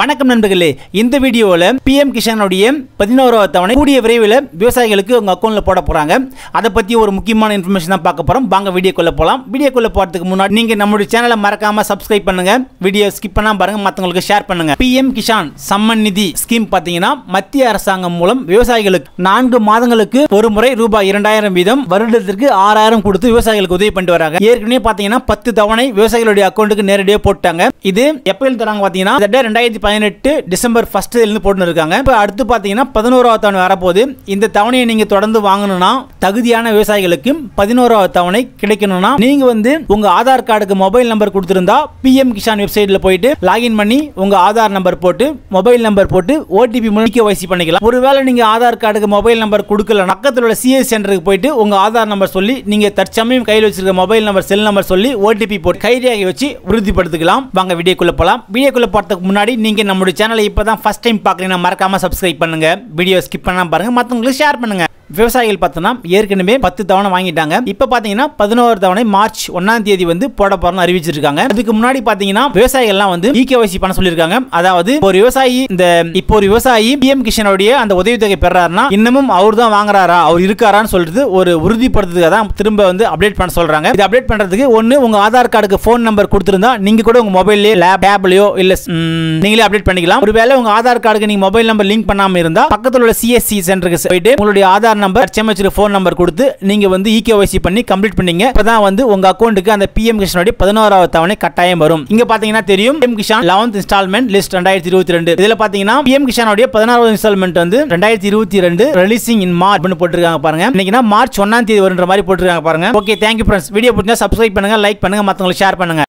வணக்கம் நண்பர்களே இந்த வீடியோவில் பிஎம் கிஷானுடைய பதினோராவது தவணை கூடிய விரைவில் விவசாயிகளுக்கு உங்கள் அக்கௌண்ட்டில் போட போகிறாங்க அதை பற்றி ஒரு முக்கியமான இன்ஃபர்மேஷன் தான் பார்க்க போகிறோம் வாங்க வீடியோக்குள்ளே போகலாம் வீடியோக்குள்ளே போகிறதுக்கு முன்னாடி நீங்கள் நம்மளுடைய சேனலை மறக்காமல் சப்ஸ்கிரைப் பண்ணுங்கள் வீடியோ ஸ்கிப் பண்ணால் பாருங்கள் மற்றவங்களுக்கு ஷேர் பண்ணுங்கள் பிஎம் கிஷான் சம்மன் நிதி ஸ்கீம் பார்த்தீங்கன்னா மத்திய அரசாங்கம் மூலம் விவசாயிகளுக்கு நான்கு மாதங்களுக்கு ஒரு முறை ரூபாய் இரண்டாயிரம் வீதம் வருடத்திற்கு ஆறாயிரம் கொடுத்து விவசாயிகளுக்கு உதவி பண்ணி வராங்க ஏற்கனவே பார்த்தீங்கன்னா பத்து தவணை விவசாயிகளுடைய அக்கௌண்ட்டுக்கு நேரடியாக போட்டாங்க இது எப்போ தராங்க பார்த்தீங்கன்னா ரெண்டாயிரத்தி பதினெட்டு டிசம்பர் ஃபஸ்ட்டுலேருந்து போட்டுன்னு இருக்காங்க இப்போ அடுத்து பார்த்தீங்கன்னா பதினோராவது தவணை வரப்போகுது இந்த தவணையை நீங்கள் தொடர்ந்து வாங்கணும்னா தகுதியான விவசாயிகளுக்கு பதினோராவது தவணை கிடைக்கணும்னா நீங்கள் வந்து உங்கள் ஆதார் கார்டுக்கு மொபைல் நம்பர் கொடுத்துருந்தா பிஎம் கிஷான் வெப்சைட்டில் போயிட்டு லாகின் பண்ணி உங்கள் ஆதார் நம்பர் போட்டு மொபைல் நம்பர் போட்டு ஓடிபி முழுக்க வயசு பண்ணிக்கலாம் ஒருவேளை நீங்கள் ஆதார் கார்டுக்கு மொபைல் நம்பர் கொடுக்கல பக்கத்தில் உள்ள சிஎஸ் சென்டருக்கு போயிட்டு உங்கள் ஆதார் நம்பர் சொல்லி நீங்கள் தற்சமயம் கையில் வச்சிருக்க மொபைல் நம்பர் செல் நம்பர் சொல்லி ஓடிபி போட்டு கைதியாகி வச்சு உறுதிப்படுத்திக்கலாம் வாங்க வீடியோக்குள்ளே போகலாம் வீடியோக்குள்ளே போகிறதுக்கு முன்னாடி நீங்கள் நீங்கள் நம்முடைய சேனலை இப்போ தான் ஃபஸ்ட் டைம் பார்க்குறீங்கன்னா மறக்காமல் சப்ஸ்கிரைப் பண்ணுங்கள் வீடியோ ஸ்கிப் பண்ணால் பாருங்கள் மற்றவங்களுக்கு ஷேர் பண்ணுங்கள் விவசாயிகள் பார்த்தோன்னா ஏற்கனவே பத்து தவணை வாங்கிட்டாங்க இப்போ பார்த்தீங்கன்னா பதினோரு தவணை மார்ச் ஒன்னாம் தேதி வந்து போட போறோம்னு அறிவிச்சிருக்காங்க அதுக்கு முன்னாடி பார்த்தீங்கன்னா விவசாயிகள்லாம் வந்து இகேஒய்சி e பண்ண சொல்லியிருக்காங்க அதாவது ஒரு விவசாயி இந்த இப்போ ஒரு விவசாயி பிஎம் கிஷனுடைய அந்த உதவித்தொகை பெறாருன்னா இன்னமும் அவர் தான் வாங்குறாரா அவர் இருக்காரான்னு சொல்றது ஒரு உறுதிப்படுத்துக்காக தான் திரும்ப வந்து அப்டேட் பண்ண சொல்றாங்க இது அப்டேட் பண்றதுக்கு ஒன்று உங்க ஆதார் கார்டுக்கு ஃபோன் நம்பர் கொடுத்துருந்தா நீங்க கூட உங்க மொபைல்லே லேப் டேப்லயோ இல்ல நீங்களே அப்டேட் பண்ணிக்கலாம் ஒருவேளை உங்க ஆதார் கார்டுக்கு நீங்க மொபைல் நம்பர் லிங்க் பண்ணாம இருந்தா பக்கத்தில் உள்ள சிஎஸ்சி சென்டருக்கு போயிட்டு உங்களுடைய ஆதார் நம்பர் சேமிச்சிருக்க ஃபோன் நம்பர் கொடுத்து நீங்கள் வந்து இகேஒய்சி e பண்ணி கம்ப்ளீட் பண்ணீங்க இப்போ தான் வந்து உங்கள் அக்கௌண்ட்டுக்கு அந்த பிஎம் கிஷனுடைய பதினோராவது தவணை கட்டாயம் வரும் இங்கே பார்த்தீங்கன்னா தெரியும் PM Kisan eleventh instalment list ரெண்டாயிரத்தி இருபத்தி ரெண்டு இதில் பார்த்தீங்கன்னா பிஎம் கிஷானுடைய பதினாறாவது இன்ஸ்டால்மெண்ட் வந்து ரெண்டாயிரத்தி இருபத்தி ரெண்டு ரிலீசிங் இன் மார்ச் அப்படின்னு போட்டிருக்காங்க பாருங்க இன்னைக்கு மார்ச் ஒன்னாம் தேதி வருன்ற மாதிரி போட்டிருக்காங்க பாருங்க ஓகே தேங்க்யூ ஃப்ரெண்ட்ஸ் வீடியோ பிடிச்சா சப்ஸ்கிரைப் பண்ணுங்க லைக் பண்ணுங்க மற்றவங்களுக்கு ஷேர் பண்ணுங்க